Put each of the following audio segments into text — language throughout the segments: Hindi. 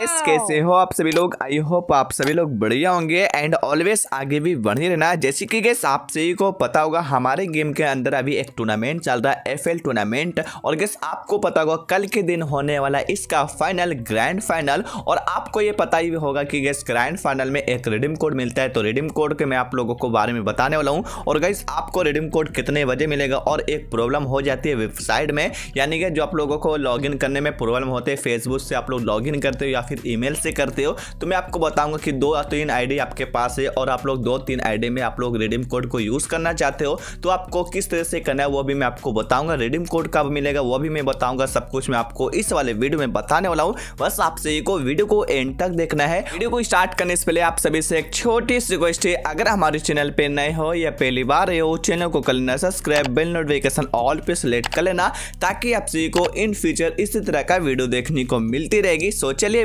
गाइस कैसे हो आप सभी लोग आई होप आप सभी लोग बढ़िया होंगे एंड ऑलवेज आगे भी ही रहना जैसे कि गैस आप सभी को पता होगा हमारे गेम के अंदर अभी एक टूर्नामेंट चल रहा है एफएल टूर्नामेंट और गैस आपको पता होगा कल के दिन होने वाला इसका फाइनल ग्रैंड फाइनल और आपको ये पता ही होगा कि गैस ग्रैंड फाइनल में एक रिडीम कोड मिलता है तो रिडीम कोड के मैं आप लोगों को बारे में बताने वाला हूँ और गैस आपको रिडीम कोड कितने बजे मिलेगा और एक प्रॉब्लम हो जाती है वेबसाइट में यानी कि जो आप लोगों को लॉग करने में प्रॉब्लम होते हैं फेसबुक से आप लोग लॉग करते हो या फिर ईमेल से करते हो तो मैं आपको बताऊंगा कि दो तीन आईडी आपके पास है और आप लोग दो तीन आईडी में आप लोग रिडीम कोड को यूज़ करना चाहते हो तो आपको किस तरह से करना है वो भी मैं आपको बताऊँगा रिडीम कोड कब मिलेगा वो भी मैं बताऊँगा सब कुछ मैं आपको इस वाले वीडियो में बताने वाला हूँ बस आपसे सभी को वीडियो को एंड तक देखना है वीडियो को स्टार्ट करने से पहले आप सभी से एक छोटी सी रिक्वेस्ट है अगर हमारे चैनल पर नए हो या पहली बार हो चैनल को कर लेना सब्सक्राइब बेल नोटिफिकेशन ऑल पे सिलेक्ट कर लेना ताकि आप सभी को इन फ्यूचर इसी तरह का वीडियो देखने को मिलती रहेगी सो चलिए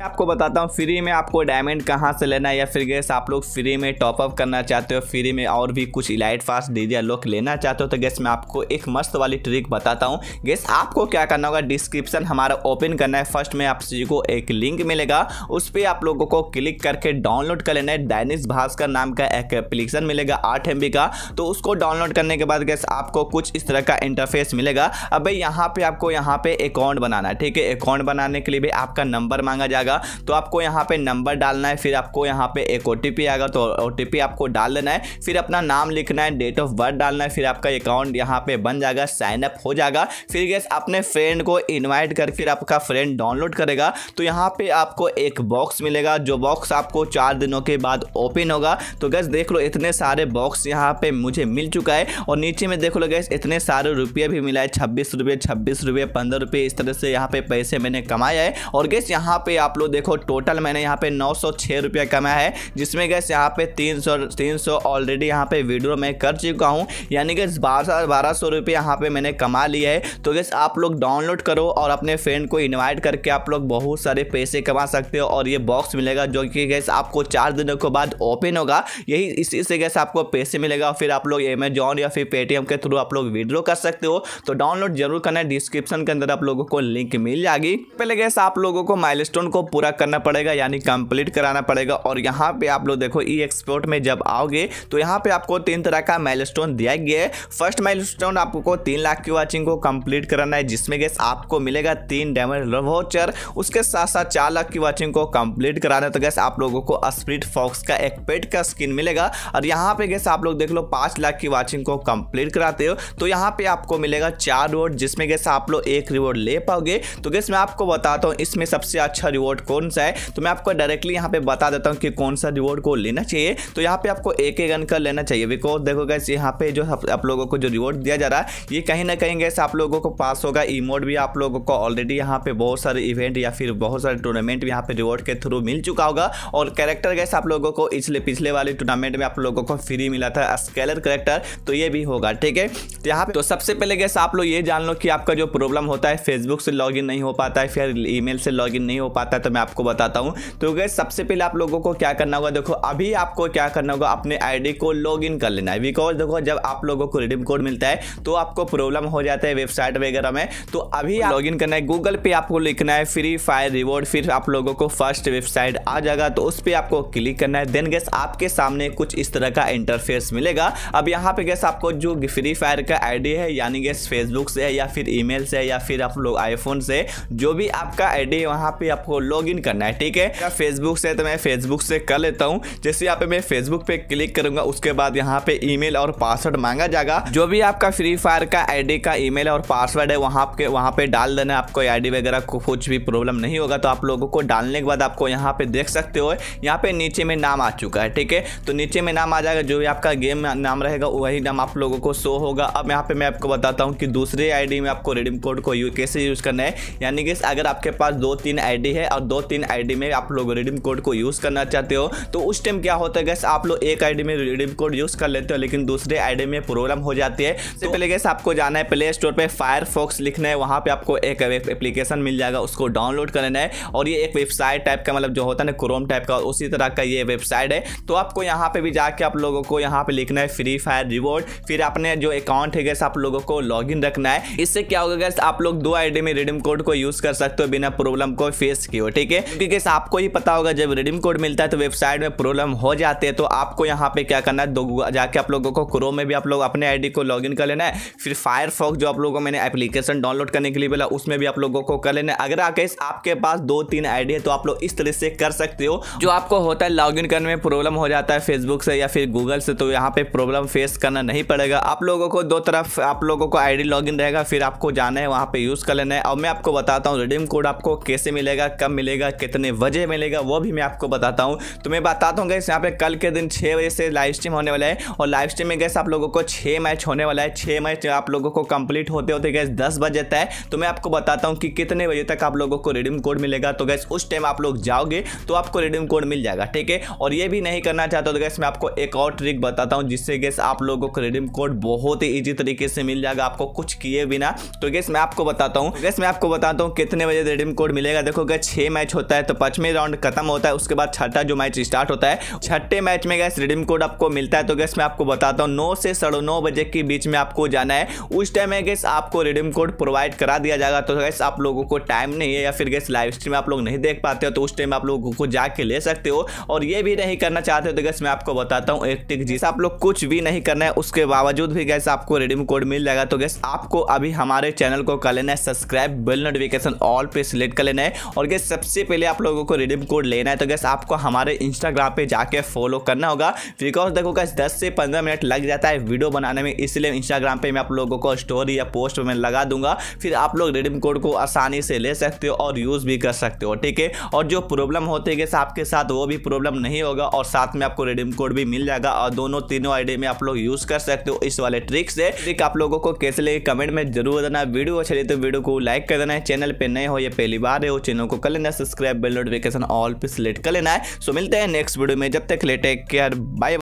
मैं आपको बताता हूँ फ्री में आपको डायमंड कहाँ से लेना है या फिर गैस आप लोग फ्री में टॉपअप करना चाहते हो फ्री में और भी कुछ इलाइट फास्ट डीजे लोग लेना चाहते हो तो गैस मैं आपको एक मस्त वाली ट्रिक बताता हूँ गैस आपको क्या करना होगा डिस्क्रिप्शन हमारा ओपन करना है फर्स्ट में आप जी को एक लिंक मिलेगा उस पर आप लोगों को क्लिक करके डाउनलोड कर लेना है दैनिश भास्कर नाम का एक एप्लीकेशन मिलेगा आठ एम का तो उसको डाउनलोड करने के बाद गैस आपको कुछ इस तरह का इंटरफेस मिलेगा अब भाई यहाँ पर आपको यहाँ पे अकाउंट बनाना है ठीक है अकाउंट बनाने के लिए भी आपका नंबर मांगा जाएगा आएगा तो आपको यहाँ पे नंबर डालना है फिर आपको यहाँ पे एक ओ आएगा तो ओ आपको डाल देना है फिर अपना नाम लिखना है डेट ऑफ बर्थ डालना है फिर आपका अकाउंट यहाँ पे बन जाएगा साइनअप हो जाएगा फिर गैस अपने फ्रेंड को इन्वाइट कर फिर आपका फ्रेंड डाउनलोड करेगा तो यहाँ पे आपको एक बॉक्स मिलेगा जो बॉक्स आपको चार दिनों के बाद ओपन होगा तो गैस देख लो इतने सारे बॉक्स यहाँ पे मुझे मिल चुका है और नीचे में देख लो गैस इतने सारे रुपये भी मिला है छब्बीस रुपये छब्बीस रुपये पंद्रह रुपये इस तरह से यहाँ पे पैसे मैंने कमाया है और गैस यहाँ पे आप लोग देखो टोटल मैंने यहाँ पे नौ सौ छः रुपया कमाया है जिसमें गैस यहाँ पे तीन सौ तीन सौ ऑलरेडी यहाँ पे वीडियो मैं कर चुका हूँ यानी कि बारह बारह सौ रुपये यहाँ पर मैंने कमा लिया है तो गैस आप लोग डाउनलोड करो और अपने फ्रेंड को इन्वाइट करके आप लोग बहुत सारे पैसे कमा सकते हो और ये बॉक्स मिलेगा जो कि गैस आपको चार दिनों के बाद ओपन होगा यही इसी से गैस आपको पैसे मिलेगा फिर आप लोग अमेजोन या फिर पेटीएम के थ्रू आप लोग विड्रॉ कर सकते हो तो डाउनलोड जरूर करना है डिस्क्रिप्शन के अंदर आप लोगों को लिंक मिल जाएगी पहले गैस आप लोगों को माइलस्टोन को पूरा करना पड़ेगा यानी कंप्लीट कराना पड़ेगा और यहाँ पे आप लोग देखो ई एक्सपोर्ट में जब आओगे तो यहाँ पे आपको तीन तरह का माइलस्टोन दिया गया है फर्स्ट माइलस्टोन आपको तीन लाख की वाचिंग को कंप्लीट कराना है जिसमें गैस आपको मिलेगा तीन डायमंड वोचर उसके साथ साथ चार लाख की वाचिंग को कंप्लीट कराना है तो गैस आप लोगों को स्प्रिट फॉक्स का एक पेट का स्किन मिलेगा और यहाँ पे गैस आप लोग देख लो पाँच लाख की वाचिंग को कंप्लीट कराते हो तो यहाँ पे आपको मिलेगा चार रिवॉर्ड जिसमें गैस आप लोग एक रिवॉर्ड ले पाओगे तो गैस मैं आपको बताता हूँ इसमें सबसे अच्छा रिवॉर्ड रिवॉर्ड कौन सा है तो मैं आपको डायरेक्टली यहाँ पे बता देता हूँ कि कौन सा रिवॉर्ड को लेना चाहिए तो यहाँ पे आपको एक एक गन का लेना चाहिए बिकॉज देखो गैस यहाँ पे जो आप लोगों को जो रिवॉर्ड दिया जा रहा है ये कहीं ना कहीं गैस आप लोगों को पास होगा इमोट भी आप लोगों को ऑलरेडी यहाँ पे बहुत सारे इवेंट या फिर बहुत सारे टूर्नामेंट यहाँ पे रिवॉर्ड के थ्रू मिल चुका होगा और कैरेक्टर गैस आप लोगों को इसलिए पिछले वाले टूर्नामेंट में आप लोगों को फ्री मिला था स्केलर करेक्टर तो ये भी होगा ठीक है तो यहाँ पे तो सबसे पहले गैस आप लोग ये जान लो कि आपका जो प्रॉब्लम होता है फेसबुक से लॉगिन नहीं हो पाता है फिर ईमेल से लॉगिन नहीं हो पाता है तो मैं आपको बताता हूँ तो गए सबसे पहले आप लोगों को क्या करना होगा देखो अभी आपको क्या करना होगा अपने आईडी को लॉग कर लेना है बिकॉज देखो जब आप लोगों को रिडीम कोड मिलता है तो आपको प्रॉब्लम हो जाता है वेबसाइट वगैरह में तो अभी लॉग इन करना है गूगल पे आपको लिखना है फ्री फायर रिवॉर्ड फिर आप लोगों को फर्स्ट वेबसाइट आ जाएगा तो उस पर आपको क्लिक करना है देन गैस आपके सामने कुछ इस तरह का इंटरफेस मिलेगा अब यहाँ पे गैस आपको जो फ्री फायर का आईडी है यानी गैस फेसबुक से है या फिर ईमेल से है या फिर आप लोग आईफोन से जो भी आपका आईडी है वहाँ पे आपको लॉग इन करना है ठीक है फेसबुक से तो मैं फेसबुक से कर लेता हूँ जैसे यहाँ पे मैं फेसबुक पे क्लिक करूंगा उसके बाद यहाँ पे ईमेल और पासवर्ड मांगा जाएगा जो भी आपका फ्री फायर का आईडी का ईमेल और पासवर्ड है वहाँ पे वहाँ पे डाल देना आपको आईडी वगैरह को कुछ भी प्रॉब्लम नहीं होगा तो आप लोगों को डालने के बाद आपको यहाँ पे देख सकते हो यहाँ पे नीचे में नाम आ चुका है ठीक है तो नीचे में नाम आ जाएगा जो भी आपका गेम नाम रहेगा वही नाम आप लोगों को शो होगा अब यहाँ पे मैं आपको बताता हूँ कि दूसरे आईडी में आपको रिडीम कोड को यू कैसे यूज़ करना है यानी कि अगर आपके पास दो तीन आईडी है और और दो तीन आईडी में आप लोग रिडीम कोड को यूज़ करना चाहते हो तो उस टाइम क्या होता है गैस आप लोग एक आईडी में रिडीम कोड यूज़ कर लेते हो लेकिन दूसरे आईडी में प्रॉब्लम हो जाती है तो पहले गैस आपको जाना है प्ले स्टोर पर फायरफॉक्स लिखना है वहाँ पर आपको एक एप्लीकेशन मिल जाएगा उसको डाउनलोड कर लेना है और ये एक वेबसाइट टाइप का मतलब जो होता है ना क्रोम टाइप का उसी तरह का ये वेबसाइट है तो आपको यहाँ पर भी जाके आप लोगों को यहाँ पर लिखना है फ्री फायर रिवॉर्ड फिर आपने जो अकाउंट है गैस आप लोगों को लॉग रखना है इससे क्या होगा गैस आप लोग दो आईडी में रिडीम कोड को यूज़ कर सकते हो बिना प्रॉब्लम को फेस किए ठीक है क्योंकि आपको ही पता होगा जब रिडीम कोड मिलता है तो वेबसाइट में प्रॉब्लम हो जाते हैं तो आपको यहाँ पे क्या करना है दो जाके आप लोगों को क्रो में भी आप लोग अपने आईडी को लॉगिन कर लेना है फिर फायरफॉक्स जो आप लोगों को मैंने एप्लीकेशन डाउनलोड करने के लिए बोला उसमें भी आप लोगों को कर लेना है अगर आके आपके पास दो तीन आईडी है तो आप लोग इस तरह से कर सकते हो जो आपको होता है लॉग करने में प्रॉब्लम हो जाता है फेसबुक से या फिर गूगल से तो यहाँ पे प्रॉब्लम फेस करना नहीं पड़ेगा आप लोगों को दो तरफ आप लोगों को आईडी लॉगिन रहेगा फिर आपको जाना है वहाँ पे यूज़ कर लेना है और मैं आपको बताता हूँ रिडीम कोड आपको कैसे मिलेगा कब मिलेगा कितने बजे मिलेगा वो भी मैं आपको बताता हूँ तो मैं बताता हूँ गैस यहाँ पे कल के दिन छः बजे से लाइव स्ट्रीम होने वाला है और लाइव स्ट्रीम में गैस आप लोगों को छः मैच होने वाला है छः मैच आप लोगों को कंप्लीट होते होते गैस दस बजे तय तो मैं आपको बताता हूँ कि कितने बजे तक आप लोगों को रिडीम कोड मिलेगा तो गैस उस टाइम आप लोग जाओगे तो आपको रिडीम कोड मिल जाएगा ठीक है और ये भी नहीं करना चाहता तो गैस मैं आपको एक और ट्रिक बताता हूँ जिससे गैस आप लोगों को रिडीम कोड बहुत ही ईजी तरीके से मिल जाएगा आपको कुछ किए बिना तो गैस मैं आपको बताता हूँ गैस मैं आपको बताता हूँ कितने बजे रिडीम कोड मिलेगा देखो गैस छः मैच होता है तो पांचवें राउंड खत्म होता है उसके बाद छठा जो मैच स्टार्ट होता है छठे मैच में गैस रिडीम कोड आपको मिलता है तो गैस मैं आपको बताता हूँ नौ से साढ़े नौ बजे के बीच में आपको जाना है उस टाइम में गैस आपको रिडीम कोड प्रोवाइड करा दिया जाएगा तो गैस आप लोगों को टाइम नहीं है या फिर गैस लाइव स्ट्रीम आप लोग नहीं देख पाते हो तो उस टाइम आप लोगों को जाके ले सकते हो और ये भी नहीं करना चाहते हो तो गैस मैं आपको बताता हूँ एक टिक जिस आप लोग कुछ भी नहीं करना है उसके बावजूद भी गैस आपको रिडीम कोड मिल जाएगा तो गैस आपको अभी हमारे चैनल को कर लेना है सब्सक्राइब बिल नोटिफिकेशन ऑल पे सिलेक्ट कर लेना है और गैस सबसे पहले आप लोगों को रिडीम कोड लेना है तो गैस आपको हमारे इंस्टाग्राम पे जाके फॉलो करना होगा बिकॉज देखो गैस 10 से 15 मिनट लग जाता है वीडियो बनाने में इसलिए इंस्टाग्राम पे मैं आप लोगों को स्टोरी या पोस्ट में लगा दूंगा फिर आप लोग रिडीम कोड को आसानी से ले सकते हो और यूज़ भी कर सकते हो ठीक है और जो प्रॉब्लम होते गैस आपके साथ वो भी प्रॉब्लम नहीं होगा और साथ में आपको रिडीम कोड भी मिल जाएगा और दोनों तीनों आई में आप लोग यूज़ कर सकते हो इस वाले ट्रिक से ट्रिक आप लोगों को कैसे लगे कमेंट में जरूर देना वीडियो अच्छे तो वीडियो को लाइक कर देना है चैनल पर नए हो या पहली बार है वो चैनल को कल करना सब्सक्राइब बेल नोटिफिकेशन ऑल पे सिलेक्ट कर लेना है सो मिलते हैं नेक्स्ट वीडियो में जब तक ले टेक केयर बाय